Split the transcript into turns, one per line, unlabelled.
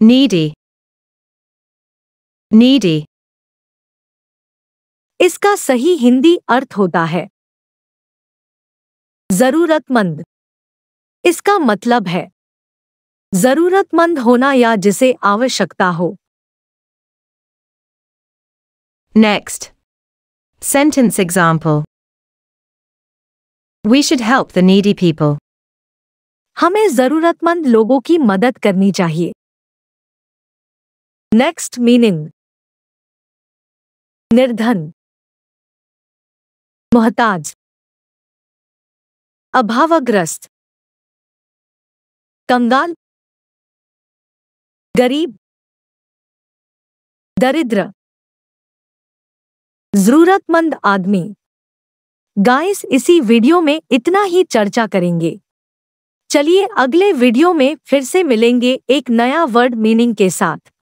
needy needy इसका सही हिंदी अर्थ होता है जरूरतमंद इसका मतलब है जरूरतमंद होना या जिसे आवश्यकता हो next sentence example we should help the needy people हमें जरूरतमंद लोगों की मदद करनी चाहिए नेक्स्ट मीनिंग निर्धन मोहताज अभावग्रस्त कंगाल गरीब दरिद्र जरूरतमंद आदमी गाइस इसी वीडियो में इतना ही चर्चा करेंगे चलिए अगले वीडियो में फिर से मिलेंगे एक नया वर्ड मीनिंग के साथ